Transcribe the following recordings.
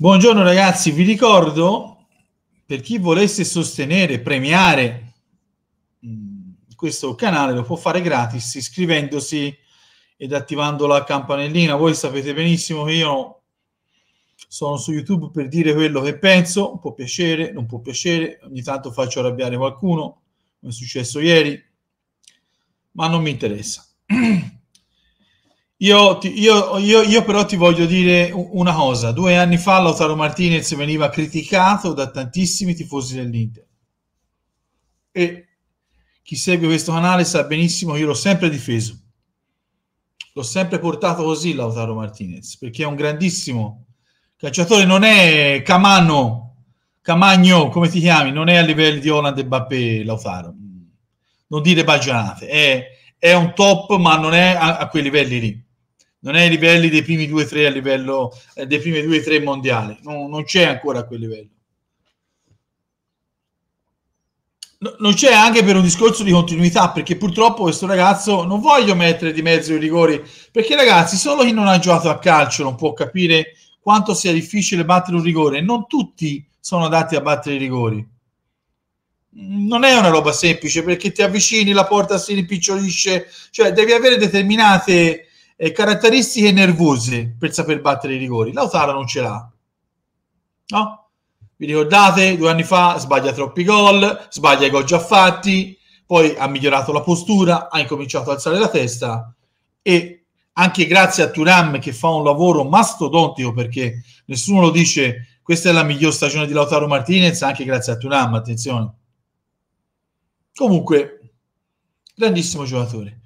Buongiorno ragazzi, vi ricordo per chi volesse sostenere, premiare mm, questo canale lo può fare gratis iscrivendosi ed attivando la campanellina. Voi sapete benissimo che io sono su YouTube per dire quello che penso, può piacere, non può piacere, ogni tanto faccio arrabbiare qualcuno, come è successo ieri, ma non mi interessa. Io, ti, io, io, io, però ti voglio dire una cosa. Due anni fa Lautaro Martinez veniva criticato da tantissimi tifosi dell'Inter. E chi segue questo canale sa benissimo che io l'ho sempre difeso. L'ho sempre portato così Lautaro Martinez, perché è un grandissimo calciatore. Non è Camano, Camagno, come ti chiami, non è a livello di Holland e Bappé Lautaro. Non dire baggianate. È, è un top, ma non è a, a quei livelli lì non è ai livelli dei primi 2-3 a livello eh, dei primi 2-3 mondiali, no, non c'è ancora a quel livello. No, non c'è anche per un discorso di continuità, perché purtroppo questo ragazzo non voglio mettere di mezzo i rigori, perché ragazzi, solo chi non ha giocato a calcio non può capire quanto sia difficile battere un rigore, non tutti sono adatti a battere i rigori. Non è una roba semplice perché ti avvicini, la porta si rimpicciolisce, cioè devi avere determinate eh, caratteristiche nervose per saper battere i rigori. Lautaro non ce l'ha. No? Vi ricordate, due anni fa sbaglia troppi gol, sbaglia i gol già fatti, poi ha migliorato la postura, ha incominciato ad alzare la testa e anche grazie a Turam che fa un lavoro mastodontico perché nessuno lo dice, questa è la miglior stagione di Lautaro Martinez, anche grazie a Turam, attenzione. Comunque, grandissimo giocatore.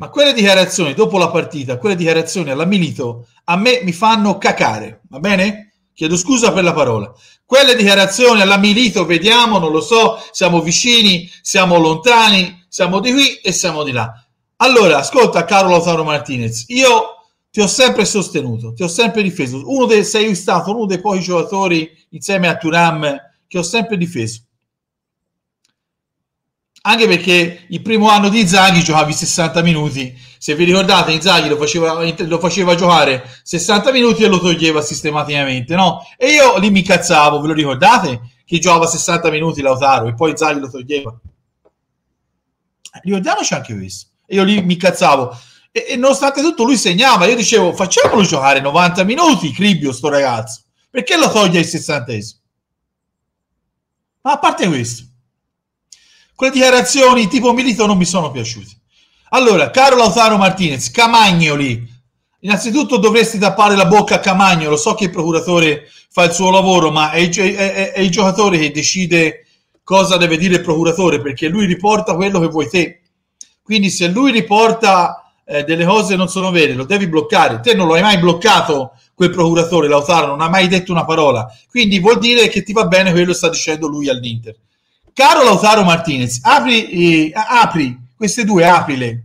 Ma quelle dichiarazioni dopo la partita, quelle dichiarazioni alla Milito, a me mi fanno cacare, va bene? Chiedo scusa per la parola. Quelle dichiarazioni alla Milito, vediamo, non lo so, siamo vicini, siamo lontani, siamo di qui e siamo di là. Allora, ascolta, Carlo Lautaro Martinez, io ti ho sempre sostenuto, ti ho sempre difeso. Uno dei, sei stato uno dei pochi giocatori insieme a Turam che ho sempre difeso anche perché il primo anno di Inzaghi giocavi 60 minuti se vi ricordate Inzaghi lo faceva, lo faceva giocare 60 minuti e lo toglieva sistematicamente no? e io lì mi cazzavo, ve lo ricordate? che giocava 60 minuti Lautaro e poi Inzaghi lo toglieva ricordiamoci anche questo io lì mi cazzavo e, e, nonostante tutto lui segnava io dicevo facciamolo giocare 90 minuti Cribio sto ragazzo perché lo toglie ai 60 ma a parte questo quelle dichiarazioni tipo Milito non mi sono piaciute. Allora, caro Lautaro Martinez, Camagnoli, innanzitutto dovresti tappare la bocca a Camagnoli, lo So che il procuratore fa il suo lavoro, ma è il, è, è, è il giocatore che decide cosa deve dire il procuratore, perché lui riporta quello che vuoi te. Quindi se lui riporta eh, delle cose che non sono vere, lo devi bloccare. Te non lo hai mai bloccato quel procuratore, Lautaro, non ha mai detto una parola. Quindi vuol dire che ti va bene quello che sta dicendo lui all'Inter. Caro Lautaro Martinez, apri, eh, apri queste due, aprile.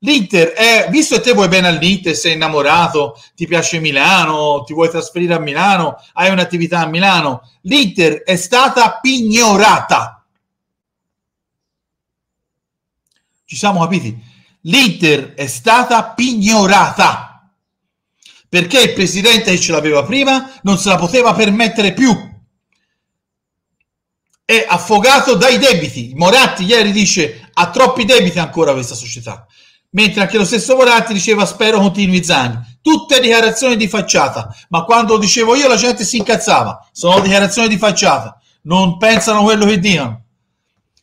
L'Inter, è, eh, visto che te vuoi bene all'Inter, sei innamorato, ti piace Milano, ti vuoi trasferire a Milano, hai un'attività a Milano, l'Inter è stata pignorata. Ci siamo capiti? L'Inter è stata pignorata perché il presidente che ce l'aveva prima non se la poteva permettere più è affogato dai debiti. Moratti ieri dice ha troppi debiti ancora questa società, mentre anche lo stesso Moratti diceva spero continui Zagni. Tutte dichiarazioni di facciata, ma quando lo dicevo io la gente si incazzava, sono dichiarazioni di facciata, non pensano quello che dicono.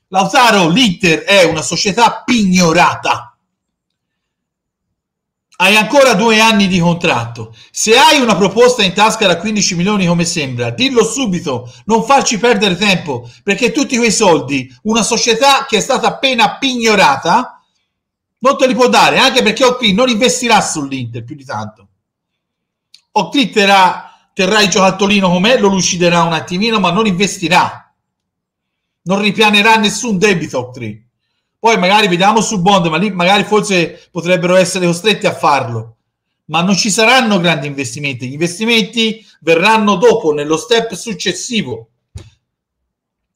Lautaro, l'Inter è una società pignorata hai ancora due anni di contratto. Se hai una proposta in tasca da 15 milioni come sembra, dillo subito, non farci perdere tempo, perché tutti quei soldi una società che è stata appena pignorata non te li può dare, anche perché Octri non investirà sull'Inter più di tanto. Octri terrà, terrà il giocattolino com'è, lo luciderà un attimino, ma non investirà. Non ripianerà nessun debito Octri. Poi magari vediamo su Bond, ma lì magari forse potrebbero essere costretti a farlo. Ma non ci saranno grandi investimenti, gli investimenti verranno dopo, nello step successivo.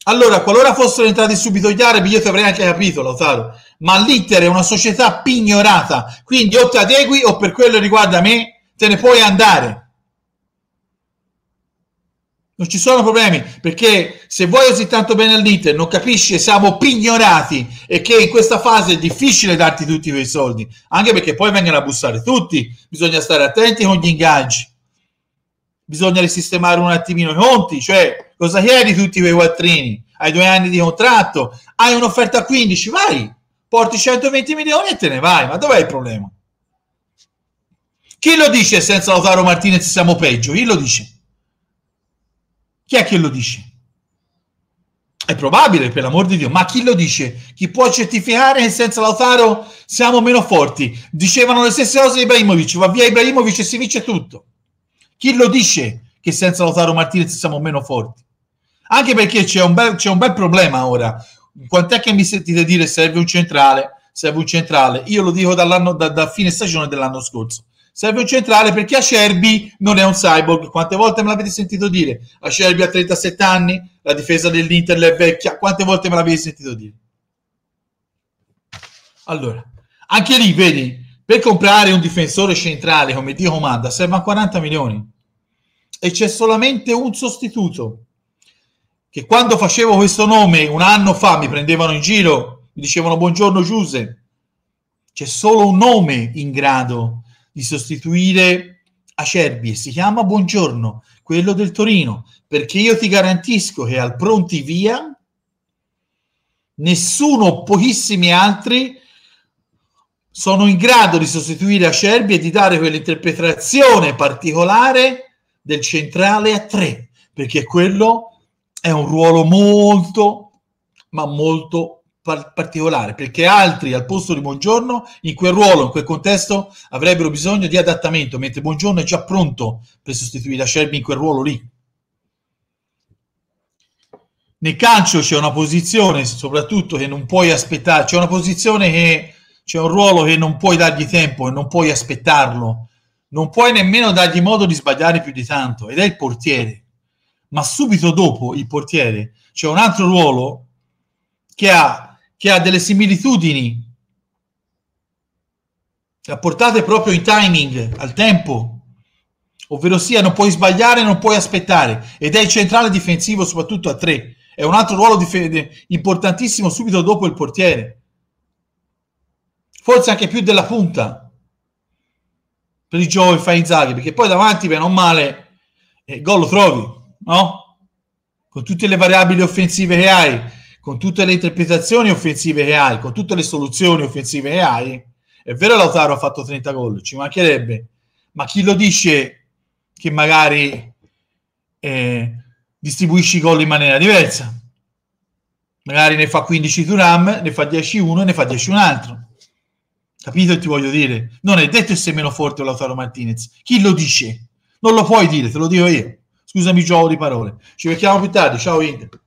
Allora, qualora fossero entrati subito gli arabi, io ti avrei anche capito, Lautaro, ma l'Inter è una società pignorata, quindi o ti adegui o per quello riguarda me, te ne puoi andare non ci sono problemi perché se vuoi così tanto bene all'Inter non capisci che siamo pignorati e che in questa fase è difficile darti tutti quei soldi anche perché poi vengono a bussare tutti bisogna stare attenti con gli ingaggi bisogna risistemare un attimino i conti cioè cosa chiedi tutti quei quattrini hai due anni di contratto hai un'offerta a 15 vai porti 120 milioni e te ne vai ma dov'è il problema chi lo dice senza Lautaro Martinez siamo peggio chi lo dice chi è che lo dice? È probabile, per l'amor di Dio, ma chi lo dice? Chi può certificare che senza Lautaro siamo meno forti? Dicevano le stesse cose di Ibrahimovic, va via Ibrahimovic e si vince tutto. Chi lo dice che senza Lautaro Martinez siamo meno forti? Anche perché c'è un bel, c'è un bel problema ora. Quant'è che mi sentite dire serve un centrale, serve un centrale? Io lo dico dall'anno, da, da fine stagione dell'anno scorso Serve un centrale perché Acerbi non è un cyborg. Quante volte me l'avete sentito dire? Acerbi ha 37 anni, la difesa dell'Inter è vecchia. Quante volte me l'avete sentito dire? Allora, anche lì, vedi, per comprare un difensore centrale come Dio comanda servono 40 milioni e c'è solamente un sostituto che quando facevo questo nome un anno fa mi prendevano in giro, mi dicevano buongiorno Giuse. C'è solo un nome in grado di sostituire Acerbi e si chiama Buongiorno, quello del Torino, perché io ti garantisco che al pronti via nessuno pochissimi altri sono in grado di sostituire Acerbi e di dare quell'interpretazione particolare del centrale a tre, perché quello è un ruolo molto, ma molto par- particolare, perché altri al posto di Buongiorno, in quel ruolo, in quel contesto, avrebbero bisogno di adattamento, mentre Buongiorno è già pronto per sostituire la Acerbi in quel ruolo lì. Nel calcio c'è una posizione, soprattutto, che non puoi aspettare, c'è una posizione che c'è un ruolo che non puoi dargli tempo e non puoi aspettarlo, non puoi nemmeno dargli modo di sbagliare più di tanto, ed è il portiere. Ma subito dopo il portiere c'è un altro ruolo che ha che ha delle similitudini apportate proprio in timing, al tempo, ovvero sia non puoi sbagliare, non puoi aspettare ed è il centrale difensivo soprattutto a tre, è un altro ruolo dif- importantissimo subito dopo il portiere, forse anche più della punta per i Joe fai in Inzaghi, perché poi davanti, bene o male, il eh, gol lo trovi, no? Con tutte le variabili offensive che hai, con tutte le interpretazioni offensive che hai, con tutte le soluzioni offensive che hai, è vero Lautaro ha fatto 30 gol, ci mancherebbe, ma chi lo dice che magari eh, distribuisci i gol in maniera diversa? Magari ne fa 15 Turam, ne fa 10 uno e ne fa 10 un altro. Capito che ti voglio dire? Non è detto essere meno forte Lautaro Martinez. Chi lo dice? Non lo puoi dire, te lo dico io. Scusami, gioco di parole. Ci becchiamo più tardi. Ciao, Inter.